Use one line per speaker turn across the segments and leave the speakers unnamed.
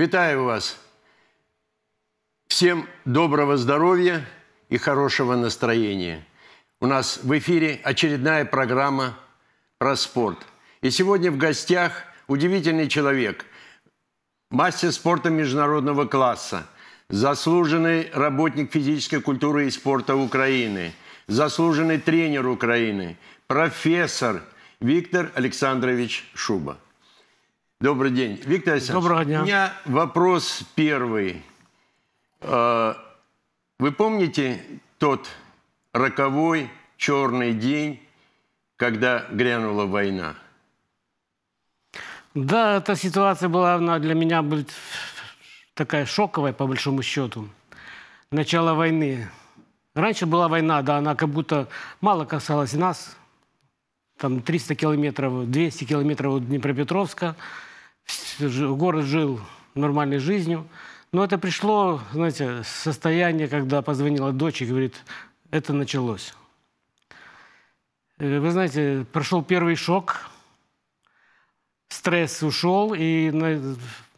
Вітаю вас! Всем доброго здоровья и хорошего настроения. У нас в эфире очередная программа про спорт. И сегодня в гостях удивительный человек, мастер спорта международного класса, заслуженный работник физической культуры и спорта Украины, заслуженный тренер Украины, профессор Виктор Александрович Шуба. Добрый день. Виктор Александрович, Доброго дня. у меня вопрос первый. А, вы помните тот роковой черный день, когда грянула война?
Да, эта ситуация была она для меня такая шоковая, по большому счету. Начало войны. Раньше была война, да, она как будто мало касалась нас. Там 300 километров, 200 километров от Днепропетровска – город жил нормальной жизнью. Но это пришло, знаете, состояние, когда позвонила дочь и говорит, это началось. Э, вы знаете, прошел первый шок, стресс ушел, и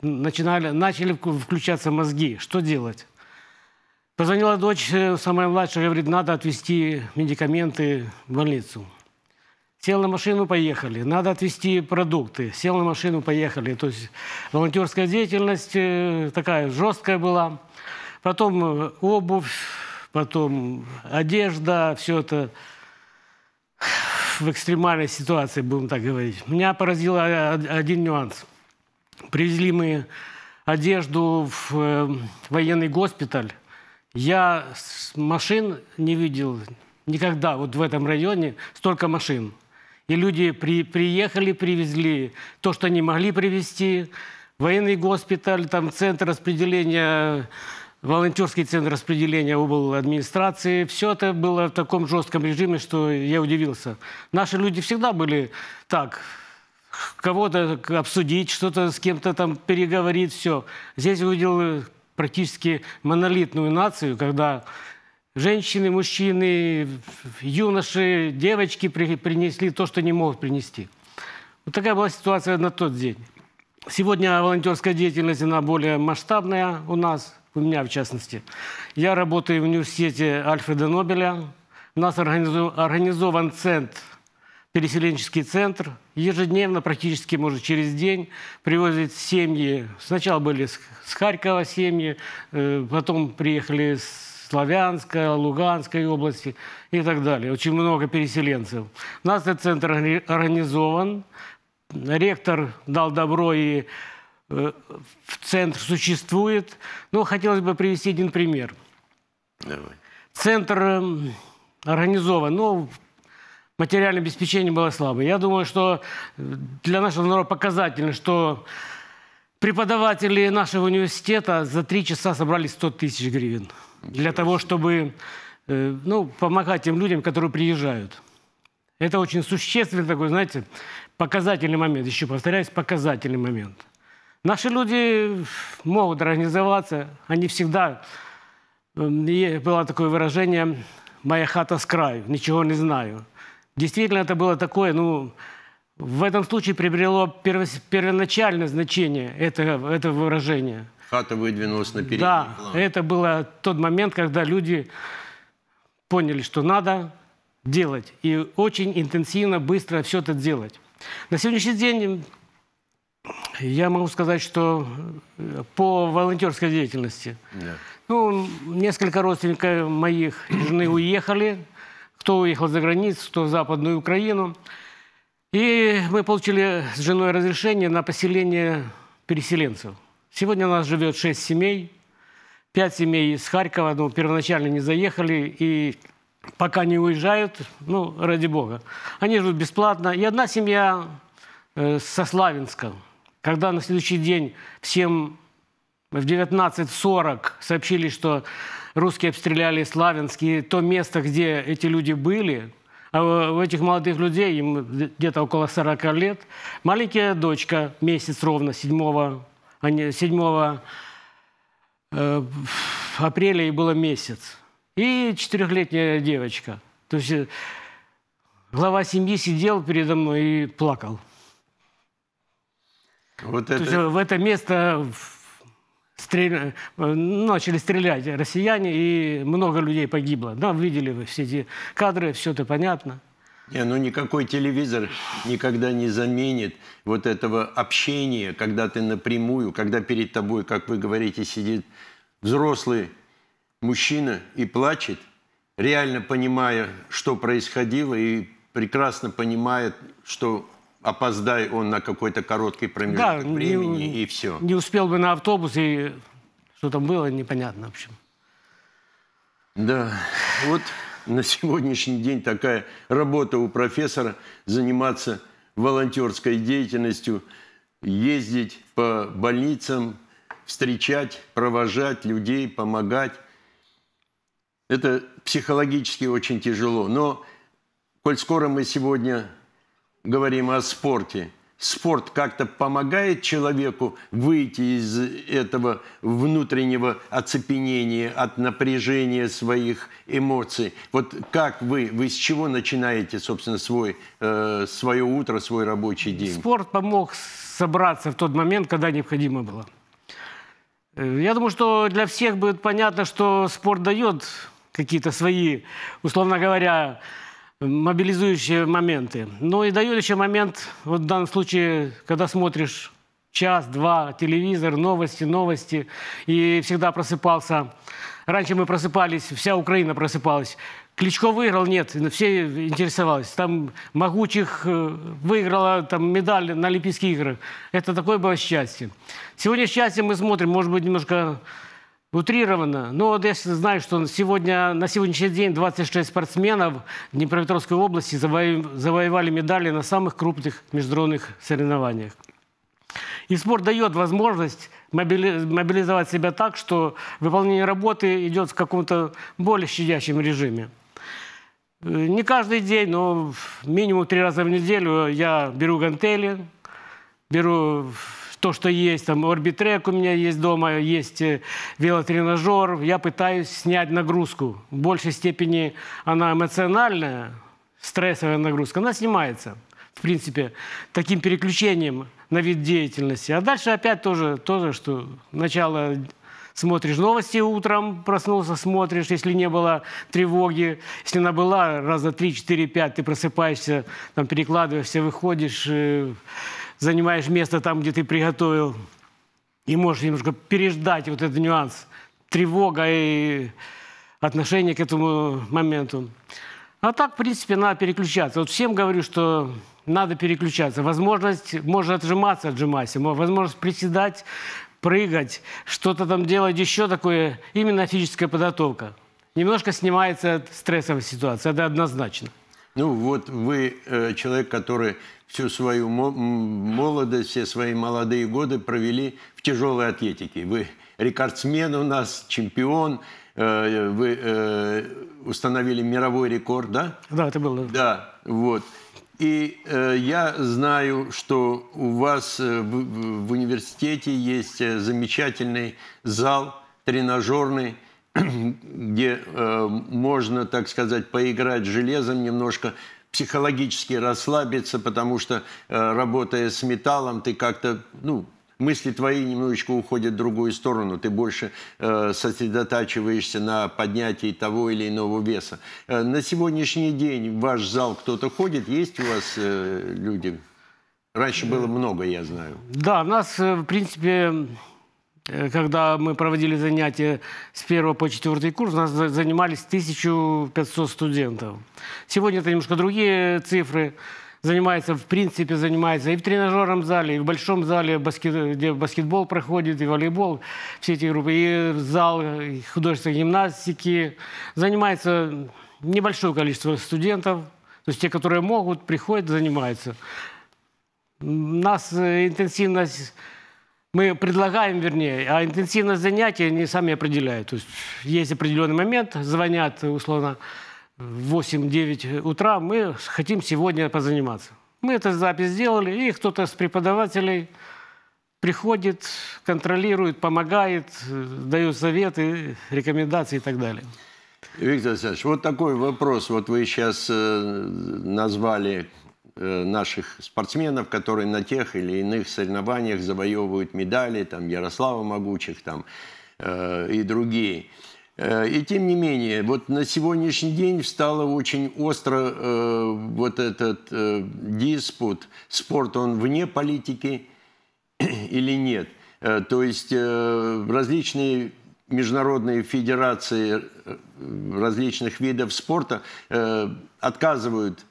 начинали, начали включаться мозги. Что делать? Позвонила дочь, э, самая младшая, говорит, надо отвезти медикаменты в больницу сел на машину, поехали. Надо отвезти продукты. Сел на машину, поехали. То есть волонтерская деятельность э, такая жесткая была. Потом э, обувь, потом одежда, все это в экстремальной ситуации, будем так говорить. Меня поразил один нюанс. Привезли мы одежду в э, военный госпиталь. Я машин не видел никогда вот в этом районе столько машин. И люди при, приехали, привезли то, что не могли привезти. Военный госпиталь, там центр распределения, волонтерский центр распределения обл. администрации. Все это было в таком жестком режиме, что я удивился. Наши люди всегда были так, кого-то обсудить, что-то с кем-то там переговорить, все. Здесь увидел практически монолитную нацию, когда Женщины, мужчины, юноши, девочки принесли то, что не могут принести. Вот такая была ситуация на тот день. Сегодня волонтерская деятельность, она более масштабная у нас, у меня в частности. Я работаю в университете Альфреда Нобеля. У нас организован центр, переселенческий центр. Ежедневно, практически, может, через день привозят семьи. Сначала были с Харькова семьи, э, потом приехали с Славянской, Луганской области и так далее. Очень много переселенцев. У нас этот центр организован. Ректор дал добро и э, центр существует. Но хотелось бы привести один пример. Давай. Центр эм, организован, но материальное обеспечение было слабое. Я думаю, что для нашего народа показательно, что преподаватели нашего университета за три часа собрали 100 тысяч гривен для того, чтобы э, ну, помогать тем людям, которые приезжают. Это очень существенный такой, знаете, показательный момент. Еще повторяюсь, показательный момент. Наши люди могут организоваться. Они всегда... Эм, было такое выражение «моя хата с краю, ничего не знаю». Действительно, это было такое, ну, в этом случае приобрело первоначальное значение это, это выражение.
Хата выдвинулась на передний да,
план. Да, это был тот момент, когда люди поняли, что надо делать. И очень интенсивно, быстро все это делать. На сегодняшний день я могу сказать, что э, по волонтерской деятельности. Да. Ну, несколько родственников моих жены уехали. Кто уехал за границу, кто в Западную Украину. И мы получили с женой разрешение на поселение переселенцев. Сегодня у нас живет шесть семей, пять семей из Харькова, но ну, первоначально не заехали, и пока не уезжают, ну, ради бога. Они живут бесплатно. И одна семья э, со Славянска, когда на следующий день всем в 19.40 сообщили, что русские обстреляли Славянск, и то место, где эти люди были – у а этих молодых людей, им где-то около 40 лет, маленькая дочка, месяц ровно, 7, 7 а э, апреля ей было месяц. И четырехлетняя девочка. То есть э, глава семьи сидел передо мной и плакал.
Вот это... То есть э,
в это место стрель... Э, начали стрелять россияне, и много людей погибло. Да, видели вы все эти кадры, все это понятно.
Не, ну никакой телевизор никогда не заменит вот этого общения, когда ты напрямую, когда перед тобой, как вы говорите, сидит взрослый мужчина и плачет, реально понимая, что происходило, и прекрасно понимает, что опоздай он на какой-то короткий промежуток да, времени не, и все. Не
успел бы на автобус и что там было, непонятно, в общем.
Да, вот на сегодняшний день такая работа у профессора заниматься волонтерской деятельностью, ездить по больницам, встречать, провожать людей, помогать. Это психологически очень тяжело. Но, коль скоро мы сегодня говорим о спорте, спорт как-то помогает человеку выйти из этого внутреннего оцепенения, от напряжения своих эмоций? Вот как вы, вы с чего начинаете, собственно, свой, э, свое утро, свой рабочий день?
Спорт помог собраться в тот момент, когда необходимо было. Э, я думаю, что для всех будет понятно, что спорт дает какие-то свои, условно говоря, мобилизующие моменты. Ну и дает еще момент, вот в данном случае, когда смотришь час-два телевизор, новости, новости, и всегда просыпался. Раньше мы просыпались, вся Украина просыпалась. Кличко выиграл? Нет, ну, все интересовались. Там Могучих э, выиграла там, медаль на Олимпийских играх. Это такое было счастье. Сегодня счастье мы смотрим, может быть, немножко Утрированно. Но ну, вот я знаю, что сегодня, на сегодняшний день 26 спортсменов Днепропетровской области завоевали медали на самых крупных международных соревнованиях. И спорт дает возможность мобилизовать себя так, что выполнение работы идет в каком-то более щадящем режиме. Не каждый день, но минимум три раза в неделю я беру гантели, беру то, что есть. Там орбитрек у меня есть дома, есть э, велотренажер. Я пытаюсь снять нагрузку. В большей степени она эмоциональная, стрессовая нагрузка. Она снимается, в принципе, таким переключением на вид деятельности. А дальше опять тоже то же, что начало смотришь новости утром, проснулся, смотришь, если не было тревоги, если она была раза три, четыре, пять, ты просыпаешься, там перекладываешься, выходишь, э, занимаешь место там, где ты приготовил, и можешь немножко переждать вот этот нюанс, тревога и отношение к этому моменту. А так, в принципе, надо переключаться. Вот всем говорю, что надо переключаться. Возможность, можно отжиматься, отжимайся. Возможность приседать, прыгать, что-то там делать еще такое. Именно физическая подготовка. Немножко снимается от стрессовой ситуации, это однозначно.
Ну вот вы э, человек, который всю свою молодость, все свои молодые годы провели в тяжелой атлетике. Вы рекордсмен у нас, чемпион. Э, вы э, установили мировой рекорд, да? Да, это было. Да, вот. И э, я знаю, что у вас э, в, в университете есть э, замечательный зал тренажерный, где э, можно, так сказать, поиграть железом немножко, психологически расслабиться, потому что э, работая с металлом, ты как-то, ну, мысли твои немножечко уходят в другую сторону, ты больше э, сосредотачиваешься на поднятии того или иного веса. Э, на сегодняшний день в ваш зал кто-то ходит, есть у вас э, люди? Раньше было много, я знаю. Да, у
нас, э, в принципе, Э, когда мы проводили занятия с 1 по 4 курс, у нас занимались 1500 студентов. Сегодня это немножко другие цифры. Занимается, в принципе, занимается и в тренажерном зале, и в большом зале, баскет, где баскетбол проходит, и волейбол, все эти группы, и зал и художественной гимнастики. Занимается небольшое количество студентов, то есть те, которые могут, приходят, занимаются. У нас э, интенсивность мы предлагаем, вернее, а интенсивность занятий они сами определяют. То есть есть определенный момент, звонят, условно, в 8-9 утра, мы хотим сегодня позаниматься. Мы эту запись сделали, и кто-то с преподавателей приходит, контролирует, помогает, дает советы, рекомендации и так далее.
Виктор Александрович, вот такой вопрос. Вот вы сейчас э, назвали Э, наших спортсменов, которые на тех или иных соревнованиях завоевывают медали, там Ярослава Могучих там, э, и другие. Э, и тем не менее, вот на сегодняшний день встала очень остро э, вот этот э, диспут, спорт, он вне политики или нет. Э, то есть э, различные международные федерации различных видов спорта э, отказывают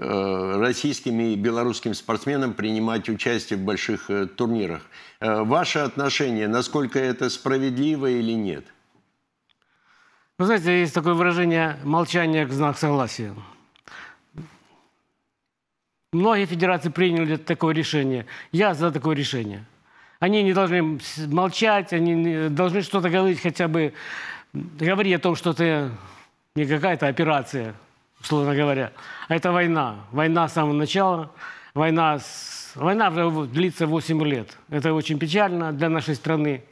Э, российским и белорусским спортсменам принимать участие в больших э, турнирах. Э, ваше отношение, насколько это справедливо или нет?
Вы знаете, есть такое выражение «молчание к знак согласия». Многие федерации приняли такое решение. Я за такое решение. Они не должны молчать, они должны что-то говорить, хотя бы говорить о том, что ты не какая-то операция – условно говоря. А это война. Война с самого начала. Война, с... война длится 8 лет. Это очень печально для нашей страны.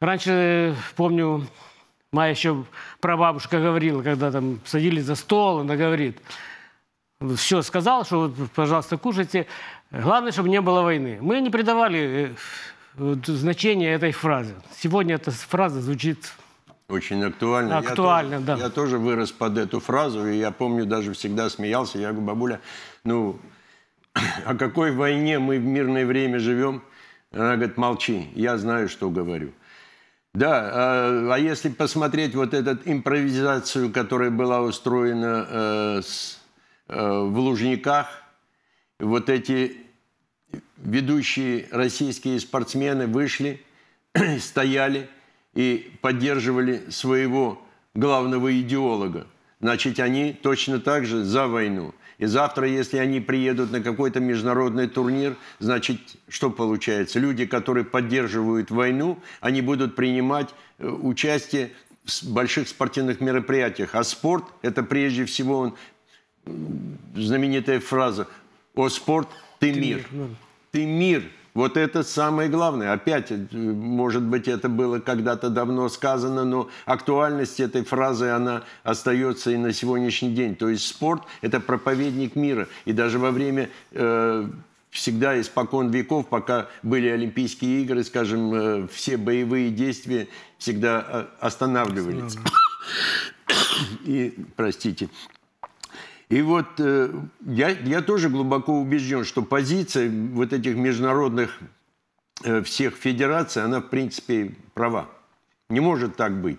Раньше, помню, моя еще прабабушка говорила, когда там садились за стол, она говорит, все сказал, что вот, пожалуйста, кушайте. Главное, чтобы не было войны. Мы не придавали э, значения этой фразе. Сегодня эта фраза звучит
очень актуально. Актуально, я да. Тоже, я тоже вырос под эту фразу, и я помню, даже всегда смеялся. Я говорю, бабуля, ну, о какой войне мы в мирное время живем? Она говорит, молчи, я знаю, что говорю. Да, а, а если посмотреть вот эту импровизацию, которая была устроена э, с, э, в Лужниках, вот эти ведущие российские спортсмены вышли, стояли – и поддерживали своего главного идеолога. Значит, они точно так же за войну. И завтра, если они приедут на какой-то международный турнир, значит, что получается? Люди, которые поддерживают войну, они будут принимать э, участие в больших спортивных мероприятиях. А спорт – это прежде всего он, знаменитая фраза «О спорт, ты, ты мир». мир. Ты мир – вот это самое главное. Опять, э, может быть, это было когда-то давно сказано, но актуальность этой фразы, она остается и на сегодняшний день. То есть спорт – это проповедник мира. И даже во время э, всегда испокон веков, пока были Олимпийские игры, скажем, э, все боевые действия всегда э, останавливались. И, простите, и вот э, я, я тоже глубоко убежден, что позиция вот этих международных э, всех федераций, она в принципе права. Не может так быть.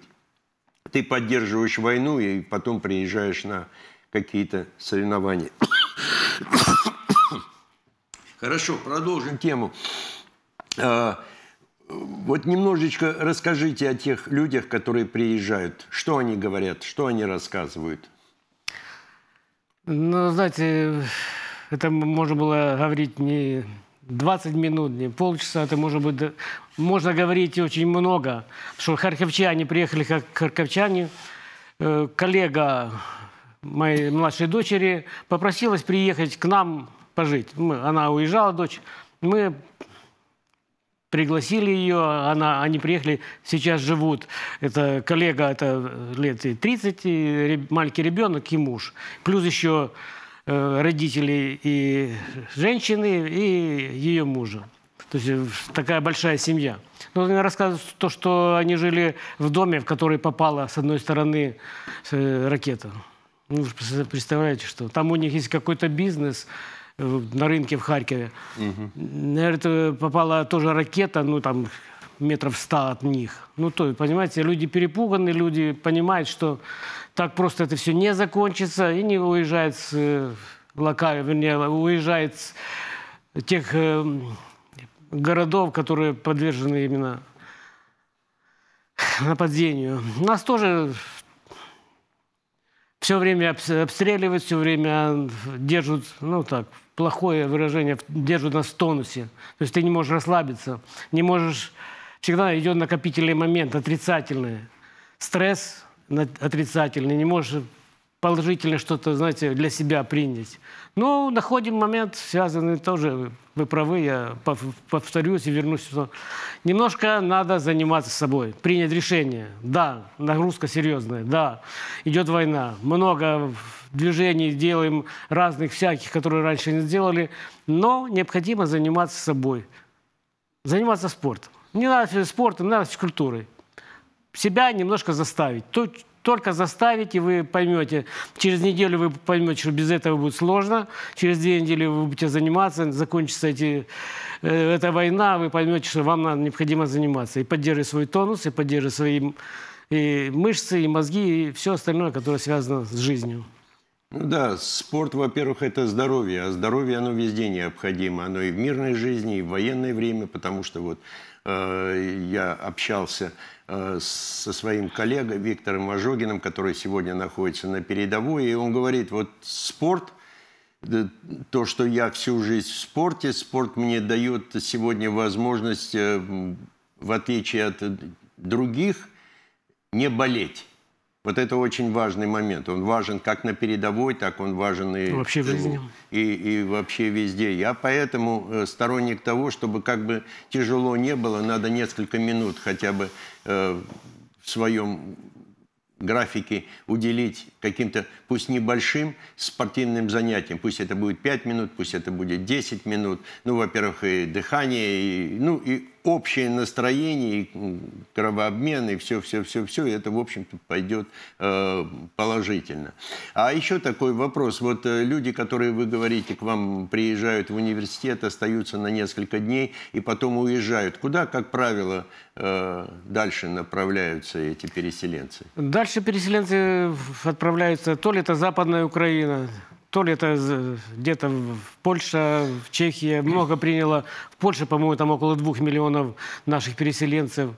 Ты поддерживаешь войну и потом приезжаешь на какие-то соревнования. Хорошо, продолжим тему. Э, вот немножечко расскажите о тех людях, которые приезжают. Что они говорят, что они рассказывают?
Ну, знаете, это можно было говорить не 20 минут, не полчаса, это может быть, можно говорить очень много, что харьковчане приехали как харьковчане, э, коллега моей младшей дочери попросилась приехать к нам пожить. Мы, она уезжала, дочь. Мы пригласили ее, она, они приехали, сейчас живут. Это коллега, это э, лет 30, маленький ребенок и муж. Плюс еще э, родители и женщины, и ее мужа. То есть э, такая большая семья. Но ну, они рассказывают то, что они жили в доме, в который попала с одной стороны ракета. Ну, представляете, что там у них есть какой-то бизнес, на рынке в Харькове. Угу. Наверное, попала тоже ракета, ну там метров ста от них. Ну, то, понимаете, люди перепуганы, люди понимают, что так просто это все не закончится, и не уезжает с э, лока, вернее, уезжает с тех э, городов, которые подвержены именно нападению. У нас тоже все время обстреливают, все время держат, ну так, плохое выражение, держат нас в тонусе. То есть ты не можешь расслабиться, не можешь... Всегда идет накопительный момент, отрицательный. Стресс отрицательный, не можешь положительно что-то, знаете, для себя принять. Ну, находим момент, связанный тоже, вы правы, я повторюсь и вернусь. Что немножко надо заниматься собой, принять решение. Да, нагрузка серьезная, да, идет война, много движений делаем разных всяких, которые раньше не сделали, но необходимо заниматься собой, заниматься спортом. Не надо спортом, не надо физкультурой. Себя немножко заставить. Только заставите, вы поймете. Через неделю вы поймете, что без этого будет сложно. Через две недели вы будете заниматься, закончится эти, э, эта война, вы поймете, что вам надо, необходимо заниматься. И поддерживать свой тонус, и поддерживать свои и мышцы, и мозги, и все остальное, которое связано с жизнью.
Ну да, спорт, во-первых, это здоровье, а здоровье, оно везде необходимо, оно и в мирной жизни, и в военное время, потому что вот э, я общался э, со своим коллегой Виктором Ожогиным, который сегодня находится на передовой, и он говорит, вот спорт, то, что я всю жизнь в спорте, спорт мне дает сегодня возможность, э, в отличие от других, не болеть. Вот это очень важный момент. Он важен как на передовой, так он важен и ну, вообще везде. И, и вообще везде. Я поэтому э, сторонник того, чтобы как бы тяжело не было, надо несколько минут хотя бы э, в своем графике уделить каким-то, пусть небольшим, спортивным занятиям. Пусть это будет 5 минут, пусть это будет 10 минут. Ну, во-первых, и дыхание, и, ну, и общее настроение, кровообмен и все-все-все-все, это, в общем-то, пойдет э, положительно. А еще такой вопрос. Вот э, люди, которые, вы говорите, к вам приезжают в университет, остаются на несколько дней и потом уезжают. Куда, как правило, э, дальше направляются эти переселенцы?
Дальше переселенцы отправляются, то ли это Западная Украина, то ли это где-то в Польше, в Чехии много приняло. В Польше, по-моему, там около двух миллионов наших переселенцев.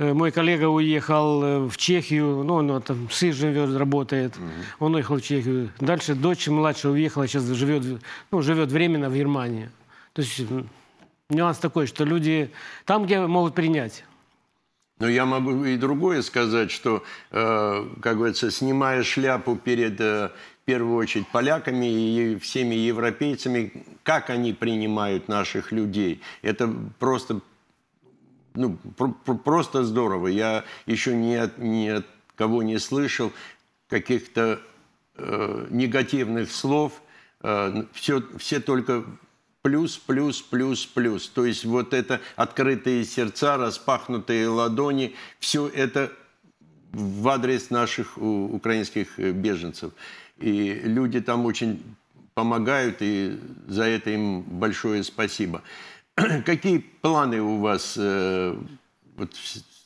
Э, мой коллега уехал э, в Чехию, ну, он там сын живет, работает, угу. он уехал в Чехию. Дальше дочь младшая уехала, сейчас живет, ну, живет временно в Германии. То есть нюанс такой, что люди там, где могут принять.
Но я могу и другое сказать, что, э, как говорится, снимая шляпу перед э, в первую очередь поляками и всеми европейцами, как они принимают наших людей. Это просто, ну, про просто здорово. Я еще ни от, ни от кого не слышал каких-то э, негативных слов. Э, все, все только плюс, плюс, плюс, плюс. То есть вот это открытые сердца, распахнутые ладони, все это в адрес наших украинских э, беженцев. И люди там очень помогают, и за это им большое спасибо. Какие планы у вас? Э, вот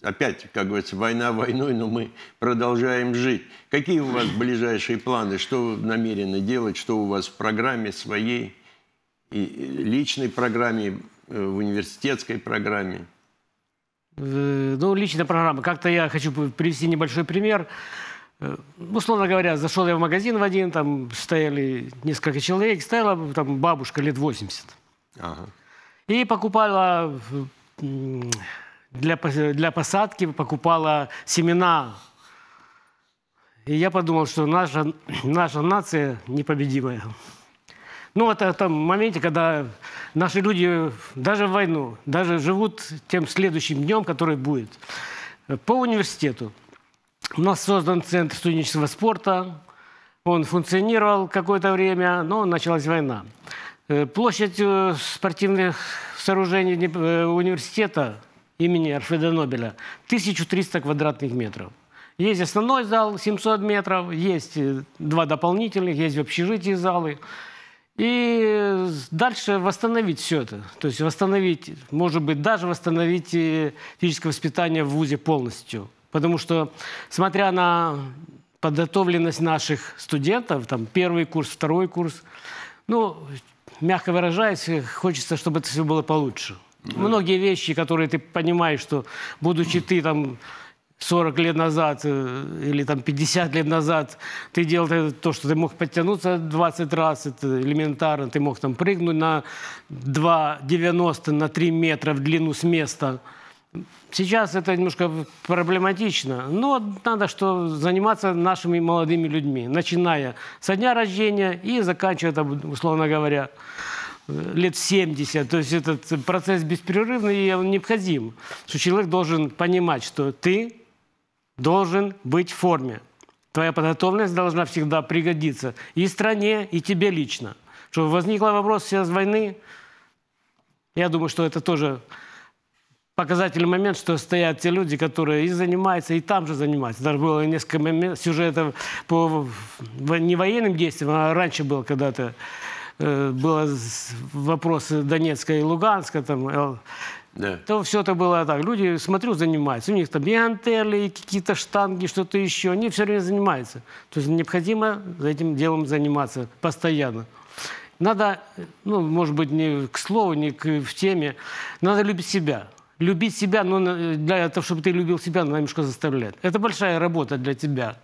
опять, как говорится, война войной, но мы продолжаем жить. Какие у вас ближайшие планы? Что вы намерены делать? Что у вас в программе своей, и личной программе, э, в университетской программе?
Э, ну, личная программа. Как-то я хочу привести небольшой пример. Э, условно говоря, зашел я в магазин в один, там стояли несколько человек, стояла там бабушка лет 80. Ага. И покупала для, для посадки, покупала семена. И я подумал, что наша, наша нация непобедимая. Ну, это там моменте, когда наши люди даже в войну, даже живут тем следующим днем, который будет, по университету. У нас создан Центр студенческого спорта. Он функционировал какое-то время, но началась война. Э, площадь э, спортивных сооружений э, университета имени Арфеда Нобеля 1300 квадратных метров. Есть основной зал 700 метров, есть два дополнительных, есть в общежитии залы. И дальше восстановить все это. То есть восстановить, может быть, даже восстановить физическое воспитание в ВУЗе полностью – Потому что, смотря на подготовленность наших студентов, там первый курс, второй курс, ну, мягко выражаясь, хочется, чтобы это все было получше. Да. Многие вещи, которые ты понимаешь, что будучи ты там 40 лет назад э, или там 50 лет назад ты делал то, что ты мог подтянуться 20 раз, это элементарно, ты мог там прыгнуть на 2,90 на 3 метра в длину с места – Сейчас это немножко проблематично, но надо что заниматься нашими молодыми людьми, начиная со дня рождения и заканчивая, там, условно говоря, лет 70. То есть этот процесс беспрерывный и он необходим. Что человек должен понимать, что ты должен быть в форме. Твоя подготовленность должна всегда пригодиться и стране, и тебе лично. Что возникла вопрос с войны, я думаю, что это тоже показательный момент, что стоят те люди, которые и занимаются, и там же занимаются. Даже было несколько момент, сюжетов по не военным действиям, а раньше был когда-то э, было вопросы Донецка и Луганска, там, э, да. то все это было так. Люди, смотрю, занимаются. У них там и гантели, и какие-то штанги, что-то еще. Они все время занимаются. То есть необходимо этим делом заниматься постоянно. Надо, ну, может быть, не к слову, не к, в теме, надо любить себя любить себя, но э, для того, чтобы ты любил себя, надо немножко заставлять. Это большая работа для тебя.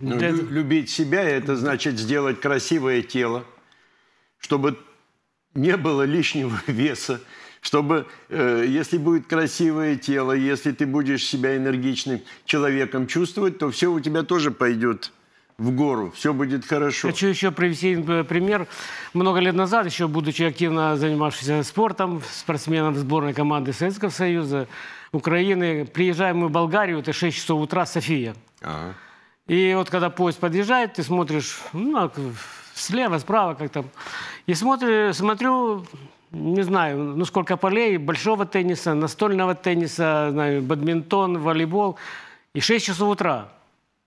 Ну, для... любить себя – это значит сделать красивое тело, чтобы не было лишнего веса, чтобы, э, если будет красивое тело, если ты будешь себя энергичным человеком чувствовать, то все у тебя тоже пойдет в гору, все будет хорошо. Хочу
еще привести э, пример. Много лет назад, еще будучи активно занимавшимся спортом, спортсменом сборной команды Советского Союза, Украины, приезжаем мы в Болгарию, это 6 часов утра, София. Ага. И вот когда поезд подъезжает, ты смотришь ну, а слева, справа, как там. И смотрю, смотрю, не знаю, ну сколько полей, большого тенниса, настольного тенниса, знаю, бадминтон, волейбол. И 6 часов утра.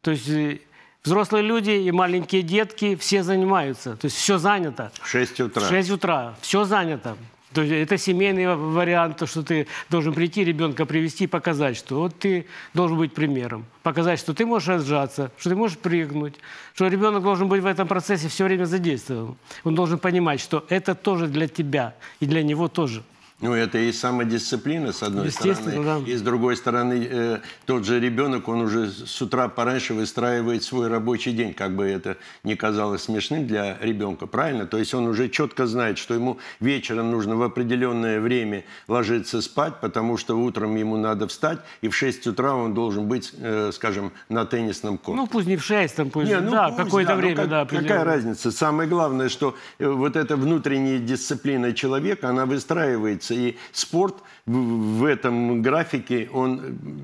То есть э, Взрослые люди и маленькие детки, все занимаются. То есть все занято.
В 6 утра. В 6
утра. Все занято. То есть это семейный вариант, что ты должен прийти, ребенка привести и показать, что вот ты должен быть примером. Показать, что ты можешь разжаться, что ты можешь прыгнуть, что ребенок должен быть в этом процессе все время задействован. Он должен понимать, что это тоже для тебя и для него тоже.
Ну, это и самодисциплина, с одной стороны. Да. И с другой стороны, э, тот же ребенок, он уже с утра пораньше выстраивает свой рабочий день, как бы это ни казалось смешным для ребенка, правильно? То есть он уже четко знает, что ему вечером нужно в определенное время ложиться спать, потому что утром ему надо встать, и в 6 утра он должен быть, э, скажем, на теннисном корте.
Ну, пусть не в 6, там пусть, не, ну, да, какое-то да, ну, время, ну, как, да. Какая разница?
Самое главное, что э, вот эта внутренняя дисциплина человека, она выстраивается двигается. И спорт в этом графике, он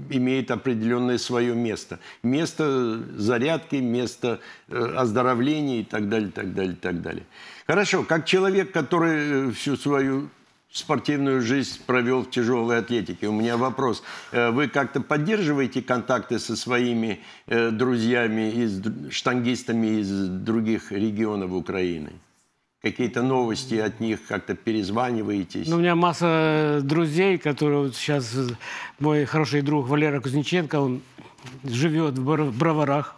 э, имеет определенное свое место. Место зарядки, место э, оздоровления и так далее, так далее, так далее. Хорошо, как человек, который э, всю свою спортивную жизнь провел в тяжелой атлетике. У меня вопрос. Вы как-то поддерживаете контакты со своими друзьями, из, штангистами из других регионов Украины? какие-то новости от них, как-то перезваниваетесь? Ну, у меня
масса друзей, которые вот сейчас... Мой хороший друг Валера Кузнеченко, он живет в Броварах.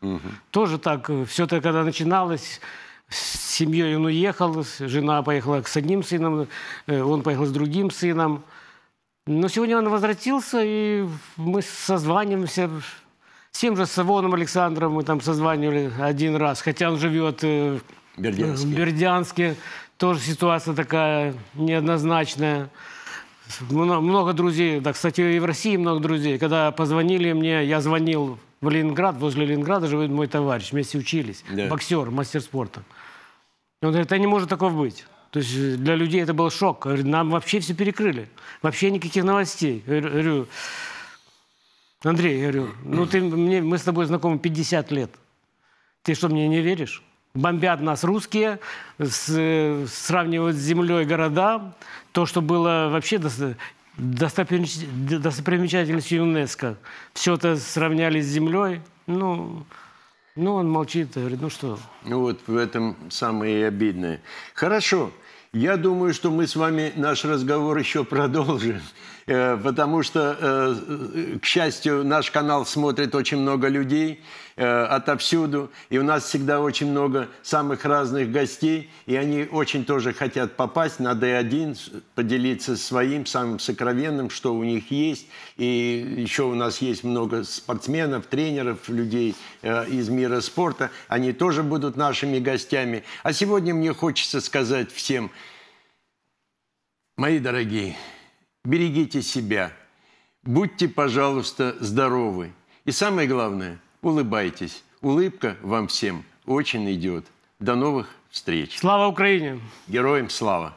Угу. Тоже так, все это когда начиналось, с семьей он уехал, жена поехала с одним сыном, э, он поехал с другим сыном. Но сегодня он возвратился, и мы созваниваемся. С тем же Савоном Александром мы там созванивали один раз, хотя он живет э, Бердянске. Бердянске тоже ситуация такая неоднозначная. Много друзей, да, кстати, и в России много друзей. Когда позвонили мне, я звонил в Ленинград, возле Ленинграда живет мой товарищ, вместе учились, да. боксер, мастер спорта. И он говорит, это не может такого быть. То есть для людей это был шок. Говорит, нам вообще все перекрыли, вообще никаких новостей. Я говорю, Андрей, я говорю, ну ты, мне, мы с тобой знакомы 50 лет. Ты что, мне не веришь? Бомбят нас русские, с, сравнивают с землей города. То, что было вообще достопримечательностью ЮНЕСКО. Все это сравняли с землей. Ну, ну, он молчит, говорит, ну что?
Ну вот в этом самое и обидное. Хорошо, я думаю, что мы с вами наш разговор еще продолжим. Э, потому что, э, э, к счастью, наш канал смотрит очень много людей отовсюду, и у нас всегда очень много самых разных гостей, и они очень тоже хотят попасть на D1, поделиться своим самым сокровенным, что у них есть, и еще у нас есть много спортсменов, тренеров, людей из мира спорта, они тоже будут нашими гостями. А сегодня мне хочется сказать всем, мои дорогие, берегите себя, будьте, пожалуйста, здоровы. И самое главное, улыбайтесь. Улыбка вам всем очень идет. До новых встреч. Слава Украине! Героям слава!